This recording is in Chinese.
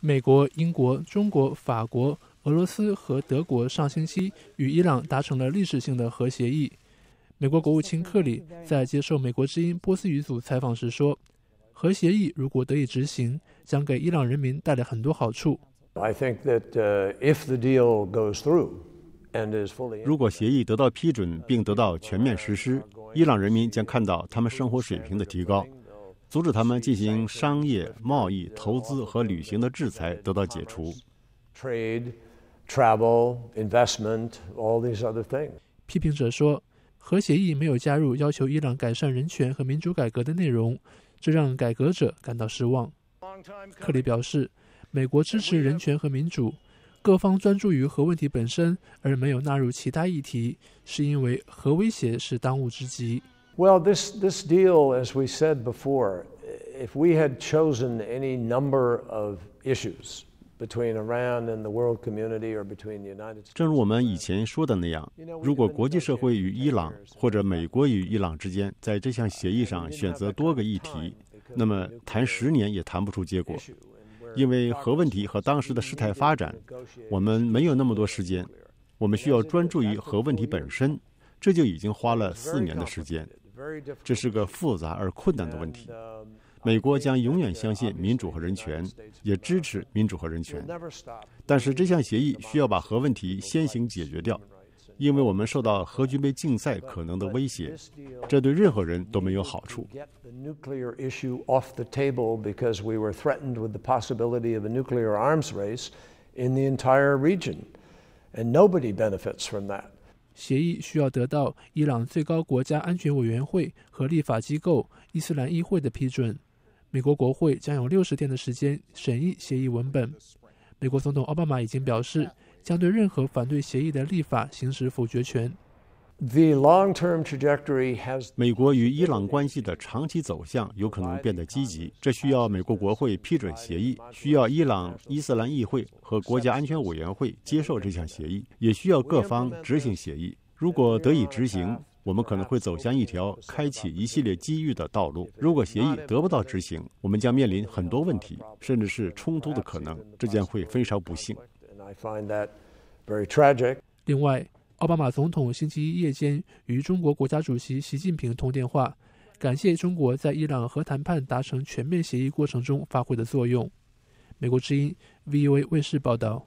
美国、英国、中国、法国、俄罗斯和德国上星期与伊朗达成了历史性的核协议。美国国务卿克里在接受《美国之音》波斯语组采访时说：“核协议如果得以执行，将给伊朗人民带来很多好处。如果协议得到批准并得到全面实施，伊朗人民将看到他们生活水平的提高。”阻止他们进行商业、贸易、投资和旅行的制裁得到解除。Trade, travel, investment, these other things. all 批评者说，核协议没有加入要求伊朗改善人权和民主改革的内容，这让改革者感到失望。克里表示，美国支持人权和民主，各方专注于核问题本身而没有纳入其他议题，是因为核威胁是当务之急。well this this deal as we said before if we had chosen any number of issues between iran and the world community or between the united states 正如我们以前说的那样如果国际社会与伊朗或者美国与伊朗之间在这项协议上选择多个议题那么谈十年也谈不出结果因为核问题和当时的事态发展我们没有那么多时间我们需要专注于核问题本身这就已经花了四年的时间这是个复杂而困难的问题。美国将永远相信民主和人权，也支持民主和人权。但是这项协议需要把核问题先行解决掉，因为我们受到核军备竞赛可能的威胁，这对任何人都没有好处。协议需要得到伊朗最高国家安全委员会和立法机构伊斯兰议会的批准。美国国会将有六十天的时间审议协议文本。美国总统奥巴马已经表示，将对任何反对协议的立法行使否决权。美国与伊朗关系的长期走向有可能变得积极，这需要美国国会批准协议，需要伊朗伊斯兰议会和国家安全委员会接受这项协议，也需要各方执行协议。如果得以执行，我们可能会走向一条开启一系列机遇的道路；如果协议得不到执行，我们将面临很多问题，甚至是冲突的可能，这将会非常不幸。另外。奥巴马总统星期一夜间与中国国家主席习近平通电话，感谢中国在伊朗核谈判达成全面协议过程中发挥的作用。美国之音 （VOA） 卫视报道。